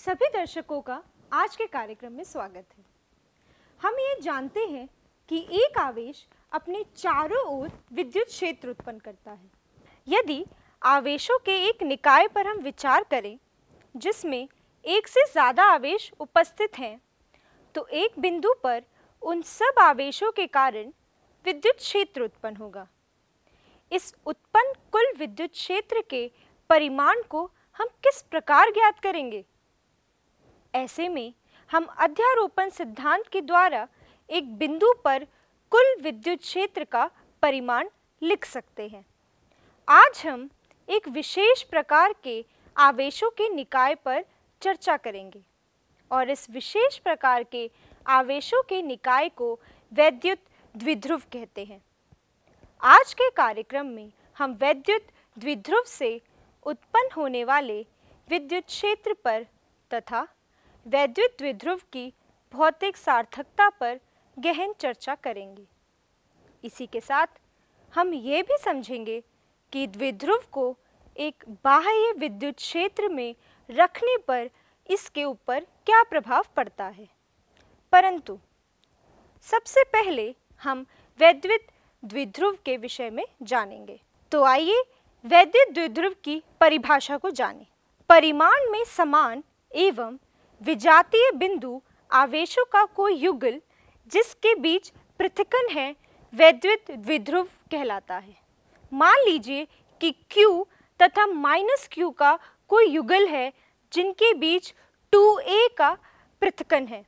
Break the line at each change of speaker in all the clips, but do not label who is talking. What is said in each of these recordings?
सभी दर्शकों का आज के कार्यक्रम में स्वागत है हम ये जानते हैं कि एक आवेश अपने चारों ओर विद्युत क्षेत्र उत्पन्न करता है यदि आवेशों के एक निकाय पर हम विचार करें जिसमें एक से ज़्यादा आवेश उपस्थित हैं तो एक बिंदु पर उन सब आवेशों के कारण विद्युत क्षेत्र उत्पन्न होगा इस उत्पन्न कुल विद्युत क्षेत्र के परिमाण को हम किस प्रकार ज्ञात करेंगे ऐसे में हम अध्यारोपण सिद्धांत के द्वारा एक बिंदु पर कुल विद्युत क्षेत्र का परिमाण लिख सकते हैं आज हम एक विशेष प्रकार के आवेशों के निकाय पर चर्चा करेंगे और इस विशेष प्रकार के आवेशों के निकाय को वैद्युत द्विध्रुव कहते हैं आज के कार्यक्रम में हम वैद्युत द्विध्रुव से उत्पन्न होने वाले विद्युत क्षेत्र पर तथा वैद्युत द्विध्रुव की भौतिक सार्थकता पर गहन चर्चा करेंगे इसी के साथ हम ये भी समझेंगे कि द्विध्रुव को एक बाह्य विद्युत क्षेत्र में रखने पर इसके ऊपर क्या प्रभाव पड़ता है परंतु सबसे पहले हम वैद्युत द्विध्रुव के विषय में जानेंगे तो आइए वैद्युत द्विध्रुव की परिभाषा को जानें। परिमाण में समान एवं विजातीय बिंदु आवेशों का कोई युगल जिसके बीच पृथकन है वैद्युत विध्रुव कहलाता है मान लीजिए कि Q तथा माइनस क्यू का कोई युगल है जिनके बीच 2a का पृथकन है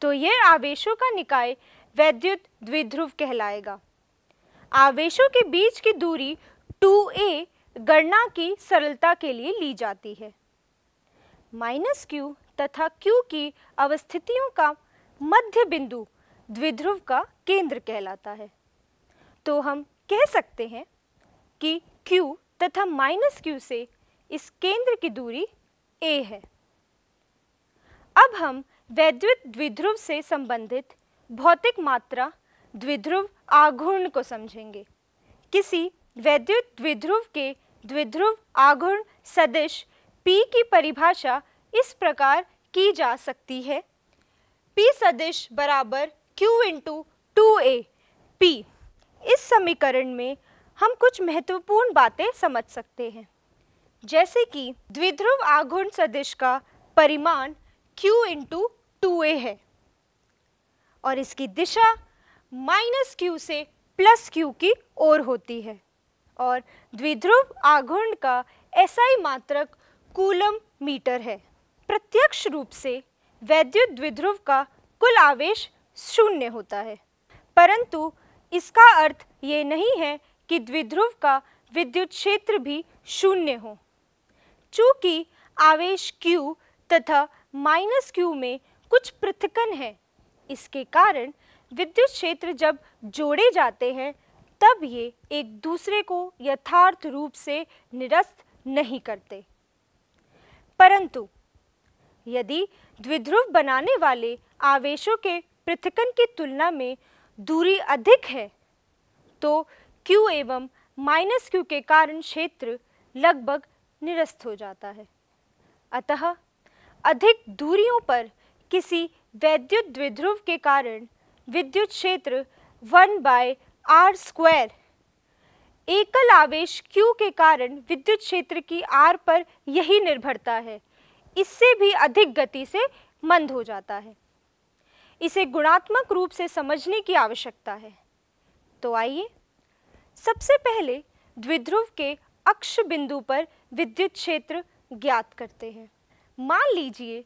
तो यह आवेशों का निकाय वैद्युत द्विध्रुव कहलाएगा आवेशों के बीच की दूरी 2a गणना की सरलता के लिए ली जाती है माइनस क्यू तथा क्यू की अवस्थितियों का मध्य बिंदु द्विध्रुव का केंद्र कहलाता है तो हम कह सकते हैं कि Q तथा माइनस क्यू से इस केंद्र की दूरी A है अब हम वैद्युत द्विध्रुव से संबंधित भौतिक मात्रा द्विध्रुव आघूर्ण को समझेंगे किसी वैद्युत द्विध्रुव के द्विध्रुव आघूर्ण सदिश P की परिभाषा इस प्रकार की जा सकती है P सदिश बराबर Q into two A P इस समीकरण में हम कुछ महत्वपूर्ण बातें समझ सकते हैं जैसे कि द्विध्रुव आघूर्ण सदिश का परिमाण Q इंटू टू ए है और इसकी दिशा माइनस क्यू से प्लस क्यू की ओर होती है और द्विध्रुव आघूर्ण का एसआई मात्रक कूलम मीटर है प्रत्यक्ष रूप से वैद्युत द्विध्रुव का कुल आवेश शून्य होता है परंतु इसका अर्थ ये नहीं है कि द्विध्रुव का विद्युत क्षेत्र भी शून्य हो चूँकि आवेश Q तथा माइनस क्यू में कुछ पृथकन है इसके कारण विद्युत क्षेत्र जब जोड़े जाते हैं तब ये एक दूसरे को यथार्थ रूप से निरस्त नहीं करते परंतु यदि द्विध्रुव बनाने वाले आवेशों के पृथकन की तुलना में दूरी अधिक है तो Q एवं माइनस क्यू के कारण क्षेत्र लगभग निरस्त हो जाता है अतः अधिक दूरियों पर किसी वैद्युत द्विध्रुव के कारण विद्युत क्षेत्र वन बाय आर स्क्वायर एकल आवेश Q के कारण विद्युत क्षेत्र की R पर यही निर्भरता है इससे भी अधिक गति से मंद हो जाता है इसे गुणात्मक रूप से समझने की आवश्यकता है तो आइए सबसे पहले द्विध्रुव के अक्ष बिंदु पर विद्युत क्षेत्र ज्ञात करते हैं मान लीजिए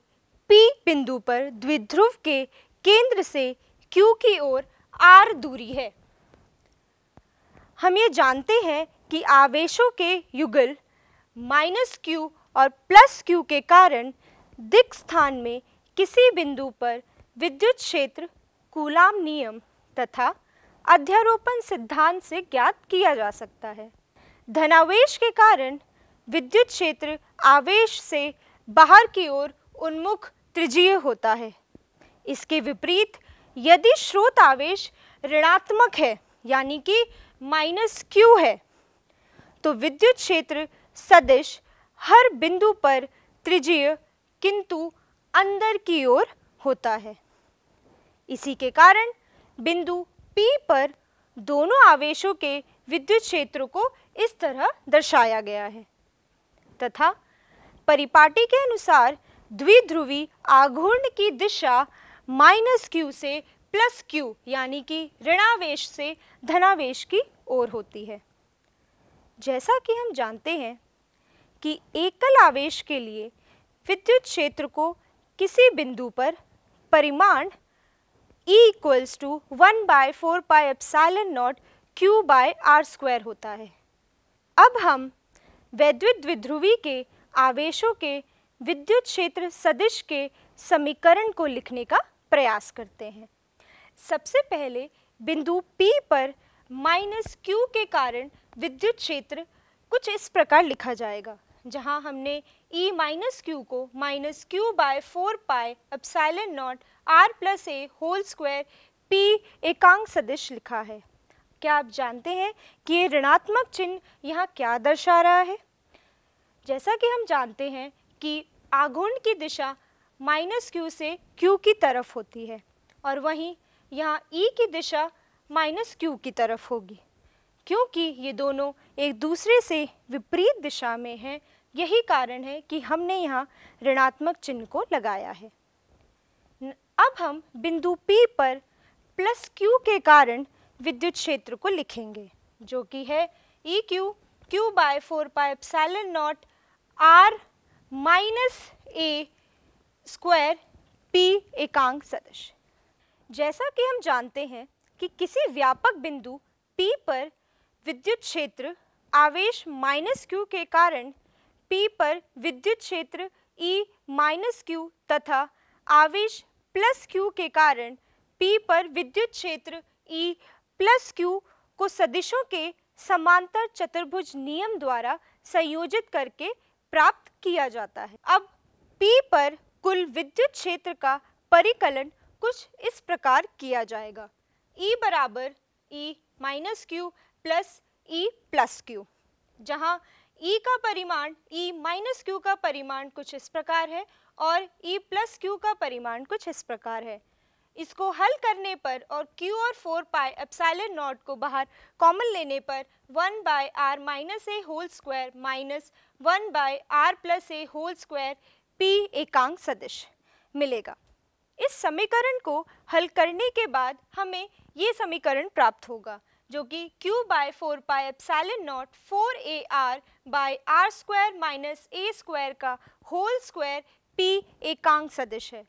P बिंदु पर द्विध्रुव के केंद्र से Q की ओर R दूरी है हम ये जानते हैं कि आवेशों के युगल माइनस क्यू और प्लस क्यू के कारण दिक् स्थान में किसी बिंदु पर विद्युत क्षेत्र कूलाम नियम तथा अध्यारोपण सिद्धांत से ज्ञात किया जा सकता है धनावेश के कारण विद्युत क्षेत्र आवेश से बाहर की ओर उन्मुख त्रिजीय होता है इसके विपरीत यदि स्रोत आवेश ऋणात्मक है यानी कि माइनस क्यू है तो विद्युत क्षेत्र सदिश हर बिंदु पर त्रिज्य किंतु अंदर की ओर होता है इसी के कारण बिंदु P पर दोनों आवेशों के विद्युत क्षेत्र को इस तरह दर्शाया गया है तथा परिपाटी के अनुसार द्विध्रुवी आघूर्ण की दिशा माइनस क्यू से प्लस क्यू यानी कि ऋणावेश से धनावेश की ओर होती है जैसा कि हम जानते हैं कि एकल आवेश के लिए विद्युत क्षेत्र को किसी बिंदु पर परिमाण E equals to one by four pi epsilon naught Q by R square होता है अब हम वैद्युत विध्रुवी के आवेशों के विद्युत क्षेत्र सदिश के समीकरण को लिखने का प्रयास करते हैं सबसे पहले बिंदु P पर माइनस क्यू के कारण विद्युत क्षेत्र कुछ इस प्रकार लिखा जाएगा जहां हमने E माइनस क्यू को minus Q by four pi epsilon naught R plus A whole square P एकांक सदिश लिखा है क्या आप जानते हैं कि ये ऋणात्मक चिन्ह यहाँ क्या दर्शा रहा है जैसा कि हम जानते हैं कि आघूर्ण की दिशा माइनस क्यू से क्यू की तरफ होती है और वहीं यहाँ ई e की दिशा माइनस क्यू की तरफ होगी क्योंकि ये दोनों एक दूसरे से विपरीत दिशा में हैं यही कारण है कि हमने यहाँ ऋणात्मक चिन्ह को लगाया है अब हम बिंदु P पर प्लस Q के कारण विद्युत क्षेत्र को लिखेंगे जो कि है E Q Q by four pi epsilon naught R minus A square P एकांक सदस्य जैसा कि हम जानते हैं कि किसी व्यापक बिंदु P पर विद्युत क्षेत्र आवेश माइनस क्यू के कारण P पर विद्युत क्षेत्र E माइनस क्यू तथा आवेश प्लस क्यू के कारण P पर विद्युत क्षेत्र E प्लस क्यू को सदिशों के समांतर चतुर्भुज नियम द्वारा संयोजित करके प्राप्त किया जाता है अब P पर कुल विद्युत क्षेत्र का परिकलन कुछ इस प्रकार किया जाएगा E बराबर E minus Q plus E plus Q जहाँ ई e का परिमाण ई माइनस क्यू का परिमाण कुछ इस प्रकार है और ई प्लस क्यू का परिमाण कुछ इस प्रकार है इसको हल करने पर और q और फोर पाई एप्साइलन नॉट को बाहर कॉमन लेने पर one by R minus A whole square minus one by R plus A whole square P एकांक सदिश मिलेगा इस समीकरण को हल करने के बाद हमें ये समीकरण प्राप्त होगा जो कि q by four pi epsilon naught four A R by R square minus A square का होल स्क्वायर p एकांक सदिश है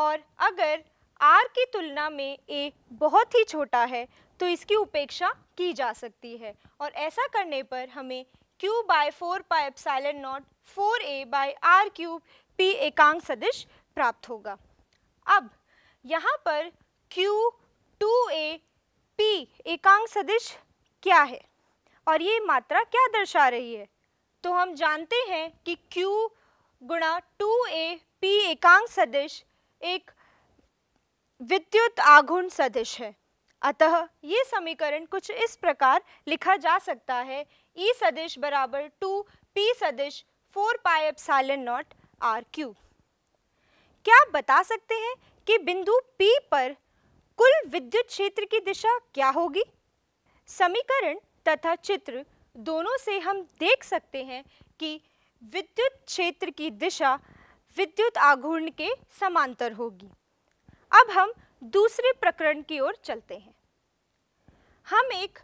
और अगर r की तुलना में a बहुत ही छोटा है तो इसकी उपेक्षा की जा सकती है और ऐसा करने पर हमें q by four pi epsilon naught four A by R cube P एकांक सदिश प्राप्त होगा अब यहाँ पर Q, 2A पी एकांक सदिश क्या है और ये मात्रा क्या दर्शा रही है तो हम जानते हैं कि Q गुणा टू ए पी एकांक सदिश एक विद्युत आघूर्ण सदिश है अतः ये समीकरण कुछ इस प्रकार लिखा जा सकता है E सदिश बराबर टू पी सदिश four pi epsilon naught R cube क्या आप बता सकते हैं कि बिंदु P पर कुल विद्युत क्षेत्र की दिशा क्या होगी समीकरण तथा चित्र दोनों से हम देख सकते हैं कि विद्युत क्षेत्र की दिशा विद्युत आघूर्ण के समांतर होगी अब हम दूसरे प्रकरण की ओर चलते हैं हम एक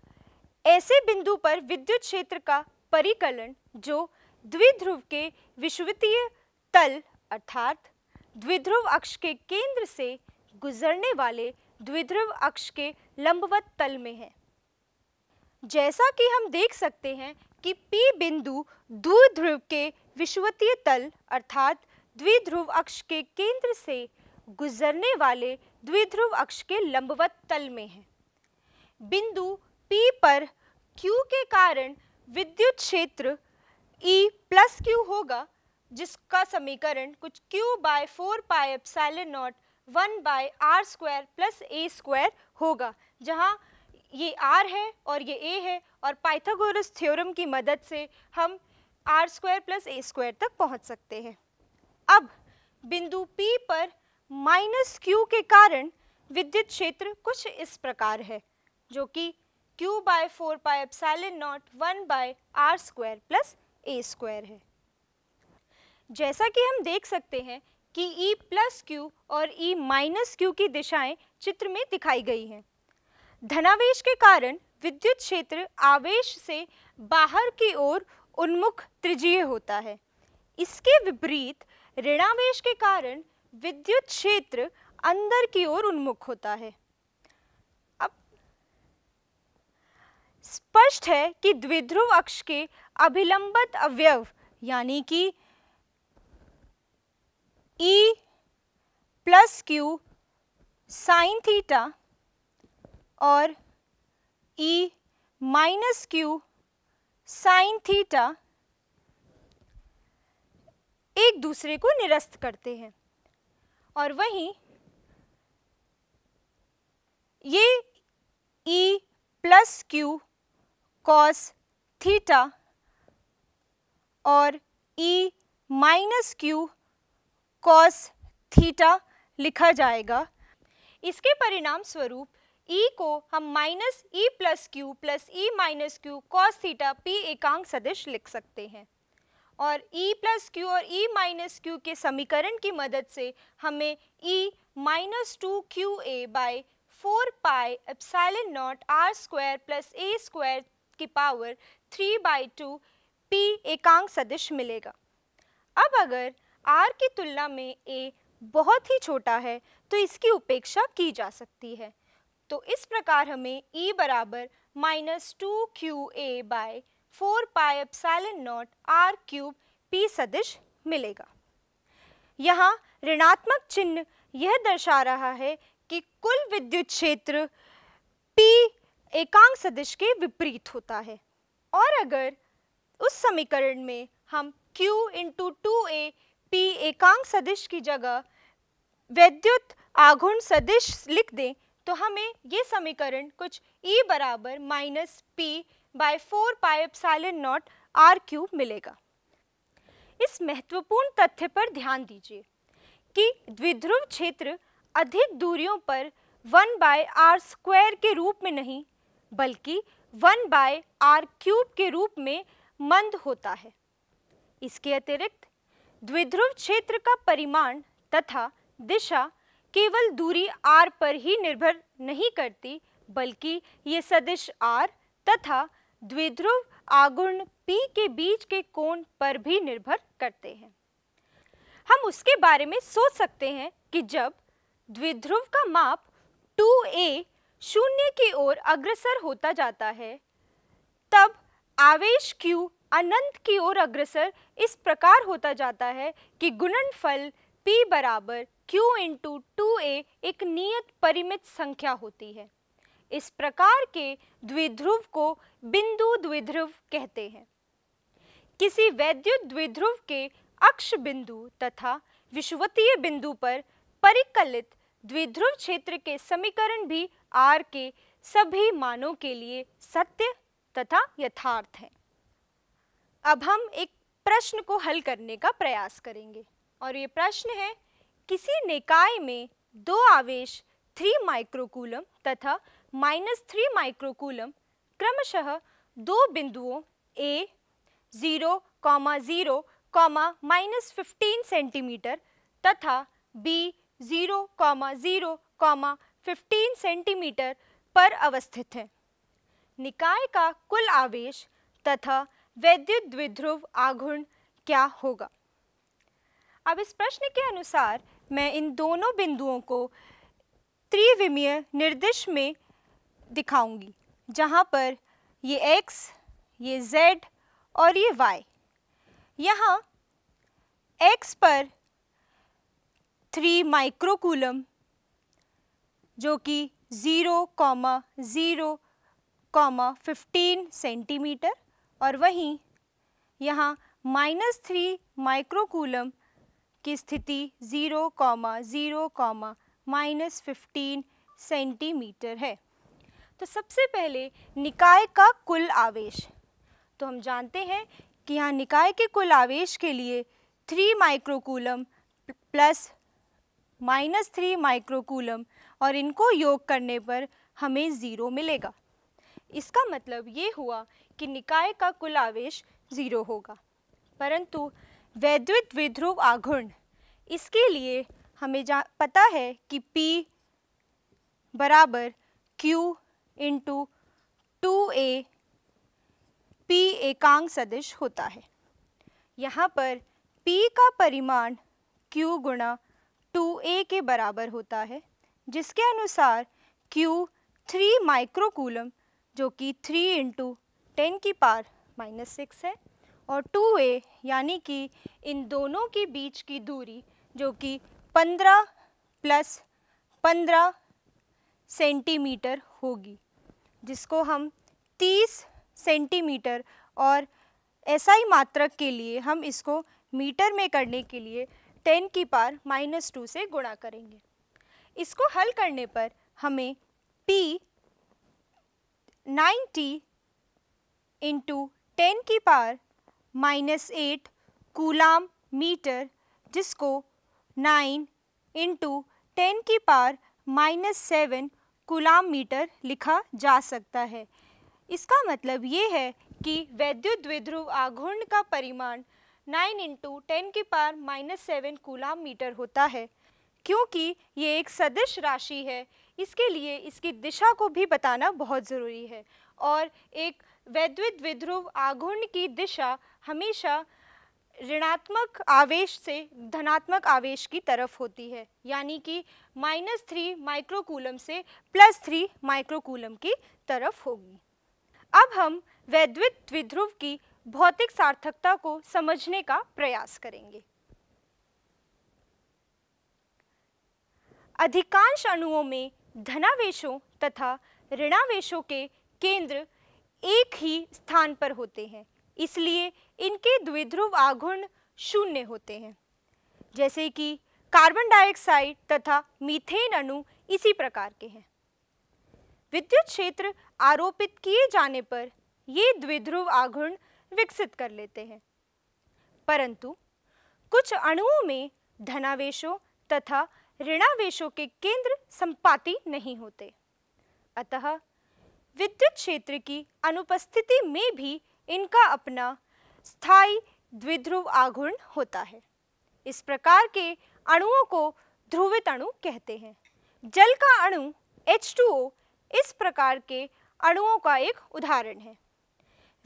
ऐसे बिंदु पर विद्युत क्षेत्र का परिकलन जो द्विध्रुव के विश्वतीय तल अर्थात द्विध्रुव अक्ष के केंद्र से गुजरने वाले द्विध्रुव अक्ष के लंबवत तल में है जैसा कि हम देख सकते हैं कि P बिंदु द्विध्रुव के विश्वतीय तल अर्थात द्विध्रुव अक्ष के केंद्र से गुजरने वाले द्विध्रुव अक्ष के लंबवत तल में है बिंदु P पर Q के कारण विद्युत क्षेत्र E प्लस क्यू होगा जिसका समीकरण कुछ Q by four pi epsilon naught one by R square plus A square होगा जहाँ ये आर है और ये ए है और पाइथागोरस थ्योरम की मदद से हम R square plus A square तक पहुँच सकते हैं अब बिंदु पी पर माइनस क्यू के कारण विद्युत क्षेत्र कुछ इस प्रकार है जो कि q by four pi epsilon naught one by R square plus A square है जैसा कि हम देख सकते हैं कि E प्लस क्यू और E माइनस क्यू की दिशाएं चित्र में दिखाई गई हैं धनावेश के कारण विद्युत क्षेत्र आवेश से बाहर की ओर उन्मुख त्रिज्यीय होता है इसके विपरीत ऋणावेश के कारण विद्युत क्षेत्र अंदर की ओर उन्मुख होता है अब स्पष्ट है कि द्विध्रुव अक्ष के अभिलंबित अवयव यानी कि E plus Q sine theta और E minus Q sine theta एक दूसरे को निरस्त करते हैं और वहीं ये E plus Q cos theta और E minus Q cos theta लिखा जाएगा इसके परिणाम स्वरूप ई e को हम minus E plus Q plus E minus Q cos theta P एकांक सदिश लिख सकते हैं और e प्लस क्यू और ई माइनस क्यू के समीकरण की मदद से हमें e minus two Q A by four pi epsilon naught R square plus A square की power three by two P एकांक सदिश मिलेगा अब अगर आर की तुलना में ए बहुत ही छोटा है तो इसकी उपेक्षा की जा सकती है तो इस प्रकार हमें E बराबर minus two Q A by four pi epsilon naught R cube P सदिश मिलेगा यहाँ ऋणात्मक चिन्ह यह दर्शा रहा है कि कुल विद्युत क्षेत्र P एकांक सदिश के विपरीत होता है और अगर उस समीकरण में हम Q into two A P एकांक सदिश की जगह वैद्युत आघुण सदिश लिख दें तो हमें ये समीकरण कुछ E बराबर minus P by four pi epsilon naught R cube मिलेगा इस महत्वपूर्ण तथ्य पर ध्यान दीजिए कि द्विध्रुव क्षेत्र अधिक दूरियों पर वन बाय आर स्क्वायर के रूप में नहीं बल्कि वन बाय आर क्यूब के रूप में मंद होता है इसके अतिरिक्त द्विध्रुव क्षेत्र का परिमाण तथा दिशा केवल दूरी r पर ही निर्भर नहीं करती बल्कि ये सदिश r तथा द्विध्रुव आगुण p के बीच के कोण पर भी निर्भर करते हैं हम उसके बारे में सोच सकते हैं कि जब द्विध्रुव का माप 2a शून्य की ओर अग्रसर होता जाता है तब आवेश क्यू अनंत की ओर अग्रसर इस प्रकार होता जाता है कि गुणनफल p बराबर q इंटू टू एक नियत परिमित संख्या होती है इस प्रकार के द्विध्रुव को बिंदु द्विध्रुव कहते हैं किसी वैद्युत द्विध्रुव के अक्ष बिंदु तथा विश्वतीय बिंदु पर परिकलित द्विध्रुव क्षेत्र के समीकरण भी r के सभी मानों के लिए सत्य तथा यथार्थ हैं अब हम एक प्रश्न को हल करने का प्रयास करेंगे और ये प्रश्न है किसी निकाय में दो आवेश थ्री माइक्रोकूलम तथा माइनस थ्री माइक्रोकूलम क्रमशः दो बिंदुओं A zero comma zero comma minus fifteen centimetre तथा B zero comma zero comma fifteen centimetre पर अवस्थित है निकाय का कुल आवेश तथा वैद्युत द्विध्रुव आघूर्ण क्या होगा अब इस प्रश्न के अनुसार मैं इन दोनों बिंदुओं को त्रिविमीय निर्देश में दिखाऊंगी जहाँ पर ये x, ये z और ये y। यहाँ x पर थ्री माइक्रोकूलम जो कि zero comma zero comma fifteen centimetre और वहीं यहाँ माइनस थ्री माइक्रोकूलम की स्थिति zero comma zero comma minus fifteen centimetre है तो सबसे पहले निकाय का कुल आवेश तो हम जानते हैं कि यहाँ निकाय के कुल आवेश के लिए three microcoulomb plus minus three microcoulomb और इनको योग करने पर हमें ज़ीरो मिलेगा इसका मतलब ये हुआ कि निकाय का कुल आवेश ज़ीरो होगा परंतु वैद्युत विध्रुव आघूर्ण इसके लिए हमें जा पता है कि P बराबर Q into two A P एकांक सदिश होता है यहाँ पर P का परिमाण Q गुणा टू ए के बराबर होता है जिसके अनुसार Q थ्री माइक्रोकूलम जो कि थ्री इंटू टेन की पार माइनस सिक्स है और टू ए यानी कि इन दोनों के बीच की दूरी जो कि पंद्रह प्लस पंद्रह सेंटीमीटर होगी जिसको हम तीस सेंटीमीटर और ऐसा ही मात्रक के लिए हम इसको मीटर में करने के लिए टेन की पार माइनस टू से गुणा करेंगे इसको हल करने पर हमें पी नाइन्टी इंटू टेन की power minus eight coulomb metre जिसको नाइन इंटू टेन की power minus seven coulomb metre लिखा जा सकता है इसका मतलब ये है कि वैद्युत द्विध्रुव आघूर्ण का परिमाण नाइन इंटू टेन की power minus seven coulomb metre होता है क्योंकि ये एक सदिश राशि है इसके लिए इसकी दिशा को भी बताना बहुत ज़रूरी है और एक वैद्युत विध्रुव आघूर्ण की दिशा हमेशा ऋणात्मक आवेश से धनात्मक आवेश की तरफ होती है यानी कि माइनस थ्री माइक्रोकूलम से प्लस थ्री माइक्रोकूलम की तरफ होगी अब हम वैद्युत विध्रुव की भौतिक सार्थकता को समझने का प्रयास करेंगे अधिकांश अणुओं में धनावेशों तथा ऋणावेशों के केंद्र एक ही स्थान पर होते हैं इसलिए इनके द्विध्रुव आघूर्ण शून्य होते हैं जैसे कि कार्बन डाइऑक्साइड तथा मीथेन अणु इसी प्रकार के हैं विद्युत क्षेत्र आरोपित किए जाने पर ये द्विध्रुव आघूर्ण विकसित कर लेते हैं परंतु कुछ अणुओं में धनावेशों तथा ऋणावेशों के केंद्र संपाति नहीं होते अतः विद्युत क्षेत्र की अनुपस्थिति में भी इनका अपना स्थायी द्विध्रुव आघूर्ण होता है इस प्रकार के अणुओं को ध्रुवित अणु कहते हैं जल का अणु H2O इस प्रकार के अणुओं का एक उदाहरण है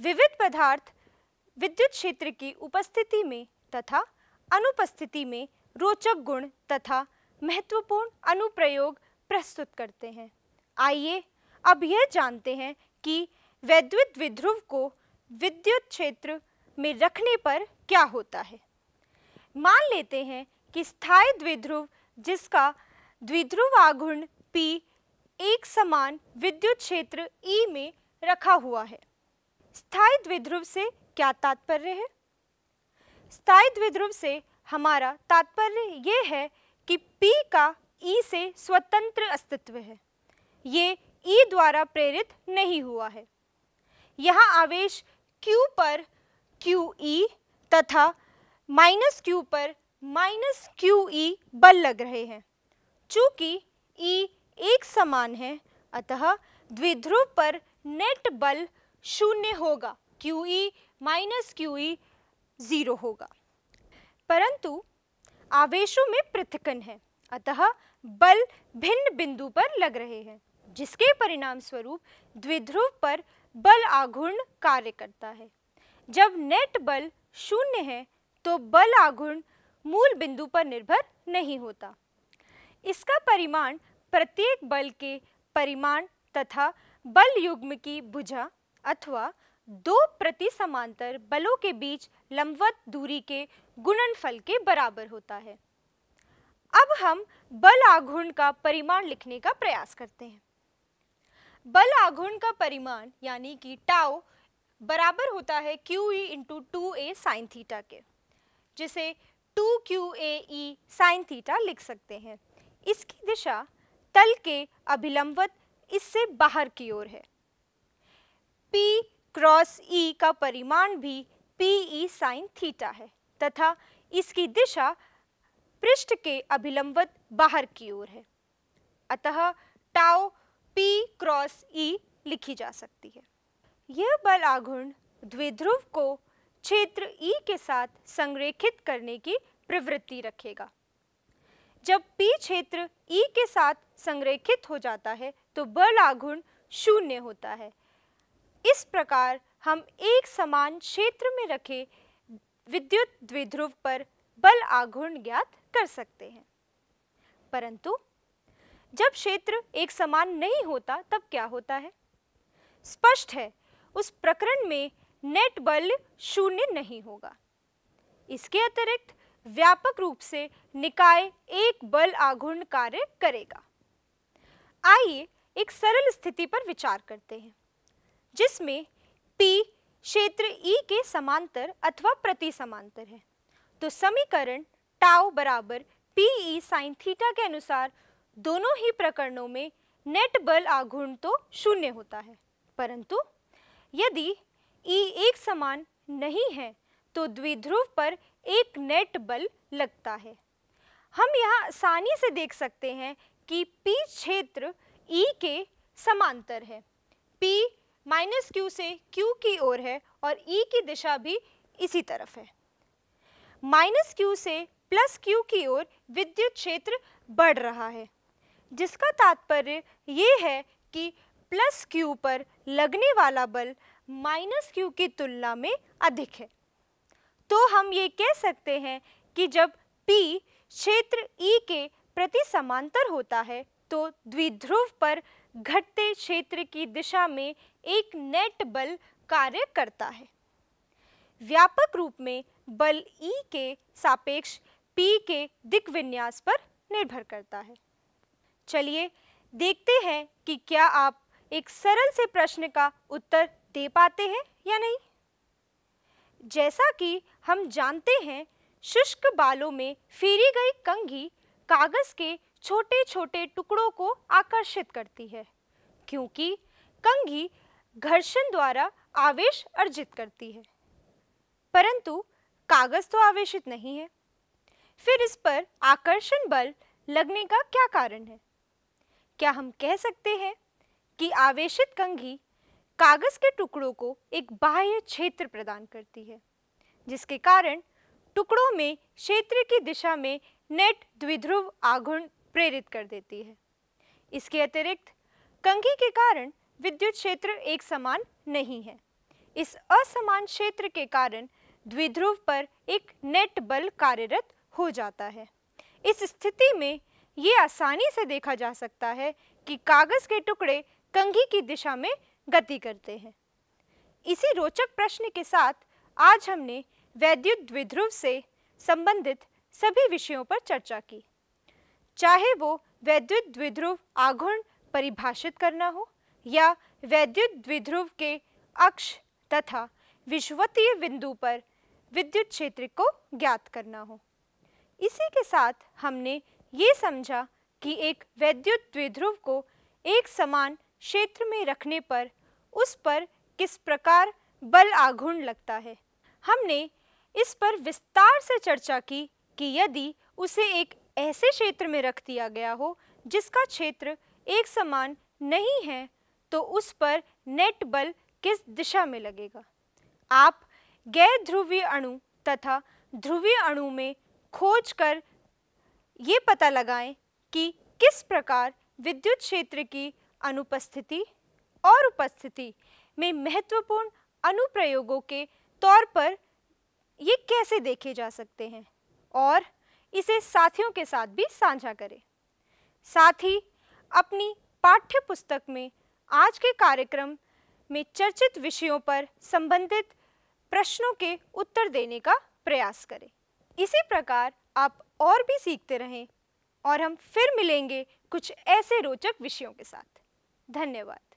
विविध पदार्थ विद्युत क्षेत्र की उपस्थिति में तथा अनुपस्थिति में रोचक गुण तथा महत्वपूर्ण अनुप्रयोग प्रस्तुत करते हैं आइए अब यह जानते हैं कि वैद्युत विध्रुव को विद्युत क्षेत्र में रखने पर क्या होता है मान लेते हैं कि स्थायी द्विध्रुव जिसका द्विध्रुव आघूर्ण P एक समान विद्युत क्षेत्र E में रखा हुआ है स्थायी द्विध्रुव से क्या तात्पर्य है स्थायी द्विध्रुव से हमारा तात्पर्य यह है कि P का E से स्वतंत्र अस्तित्व है ये E द्वारा प्रेरित नहीं हुआ है यह आवेश Q पर क्यू ई e तथा माइनस क्यू पर माइनस क्यू ई e बल लग रहे हैं चूंकि ई e एक समान है अतः द्विध्रुव पर नेट बल शून्य होगा Q E minus Q E zero होगा परंतु आवेशों में पृथकन है अतः बल भिन्न बिंदु पर लग रहे हैं जिसके परिणाम स्वरूप द्विध्रुव पर बल आघूर्ण कार्य करता है जब नेट बल शून्य है तो बल आघूर्ण मूल बिंदु पर निर्भर नहीं होता इसका परिमाण प्रत्येक बल के परिमाण तथा बल युग्म की भुजा अथवा दो प्रति समांतर बलों के बीच लंबवत दूरी के गुणनफल के बराबर होता है अब हम बल आघूर्ण का परिमाण लिखने का प्रयास करते हैं बल आघूर्ण का परिमाण यानी कि टाओ बराबर होता है Q E into two A sine theta के जिसे two Q A E sine theta लिख सकते हैं इसकी दिशा तल के अभिलंबत इससे बाहर की ओर है पी क्रॉस ई e का परिमाण भी पी ई साइन थीटा है तथा इसकी दिशा पृष्ठ के अभिलंबत बाहर की ओर है अतः टाओ पी क्रॉस ई लिखी जा सकती है यह बल आघूर्ण द्विध्रुव को क्षेत्र ई e के साथ संरेखित करने की प्रवृत्ति रखेगा जब पी क्षेत्र ई e के साथ संरेखित हो जाता है तो बल आघूर्ण शून्य होता है इस प्रकार हम एक समान क्षेत्र में रखे विद्युत द्विध्रुव पर बल आघूर्ण ज्ञात कर सकते हैं परंतु जब क्षेत्र एक समान नहीं होता तब क्या होता है स्पष्ट है उस प्रकरण में नेट बल शून्य नहीं होगा इसके अतिरिक्त व्यापक रूप से निकाय एक बल आघूर्ण कार्य करेगा आइए एक सरल स्थिति पर विचार करते हैं जिसमें P क्षेत्र E के समांतर अथवा प्रति समांतर है तो समीकरण टाओ बराबर पी ई साइन थीटा के अनुसार दोनों ही प्रकरणों में नेट बल आघूर्ण तो शून्य होता है परंतु यदि ई e एक समान नहीं है तो द्विध्रुव पर एक नेट बल लगता है हम यहाँ आसानी से देख सकते हैं कि पी क्षेत्र ई e के समांतर है पी माइनस क्यू से क्यू की ओर है और ई e की दिशा भी इसी तरफ है माइनस क्यू से प्लस क्यू की ओर विद्युत क्षेत्र बढ़ रहा है जिसका तात्पर्य ये है कि प्लस क्यू पर लगने वाला बल माइनस क्यू की तुलना में अधिक है तो हम ये कह सकते हैं कि जब पी क्षेत्र E के प्रति समांतर होता है तो द्विध्रुव पर घटते क्षेत्र की दिशा में एक नेट बल कार्य करता है व्यापक रूप में बल E के सापेक्ष P के विन्यास पर निर्भर करता है चलिए देखते हैं कि क्या आप एक सरल से प्रश्न का उत्तर दे पाते हैं या नहीं जैसा कि हम जानते हैं शुष्क बालों में फेरी गई कंघी कागज़ के छोटे छोटे टुकड़ों को आकर्षित करती है क्योंकि कंघी घर्षण द्वारा आवेश अर्जित करती है परंतु कागज तो आवेशित नहीं है फिर इस पर आकर्षण बल लगने का क्या कारण है क्या हम कह सकते हैं कि आवेशित कंघी कागज के टुकड़ों को एक बाह्य क्षेत्र प्रदान करती है जिसके कारण टुकड़ों में क्षेत्र की दिशा में नेट द्विध्रुव आघूर्ण प्रेरित कर देती है इसके अतिरिक्त कंघी के कारण विद्युत क्षेत्र एक समान नहीं है इस असमान क्षेत्र के कारण द्विध्रुव पर एक नेट बल कार्यरत हो जाता है इस स्थिति में ये आसानी से देखा जा सकता है कि कागज़ के टुकड़े कंघी की दिशा में गति करते हैं इसी रोचक प्रश्न के साथ आज हमने वैद्युत द्विध्रुव से संबंधित सभी विषयों पर चर्चा की चाहे वो वैद्युत द्विध्रुव आघूर्ण परिभाषित करना हो या वैद्युत द्विध्रुव के अक्ष तथा विश्वतीय बिंदु पर विद्युत क्षेत्र को ज्ञात करना हो इसी के साथ हमने ये समझा कि एक वैद्युत द्विध्रुव को एक समान क्षेत्र में रखने पर उस पर किस प्रकार बल आघूर्ण लगता है हमने इस पर विस्तार से चर्चा की कि यदि उसे एक ऐसे क्षेत्र में रख दिया गया हो जिसका क्षेत्र एक समान नहीं है तो उस पर नेट बल किस दिशा में लगेगा आप गैर ध्रुवीय अणु तथा ध्रुवीय अणु में खोज कर ये पता लगाएं कि किस प्रकार विद्युत क्षेत्र की अनुपस्थिति और उपस्थिति में महत्वपूर्ण अनुप्रयोगों के तौर पर ये कैसे देखे जा सकते हैं और इसे साथियों के साथ भी साझा करें साथ ही अपनी पाठ्य पुस्तक में आज के कार्यक्रम में चर्चित विषयों पर संबंधित प्रश्नों के उत्तर देने का प्रयास करें इसी प्रकार आप और भी सीखते रहें और हम फिर मिलेंगे कुछ ऐसे रोचक विषयों के साथ धन्यवाद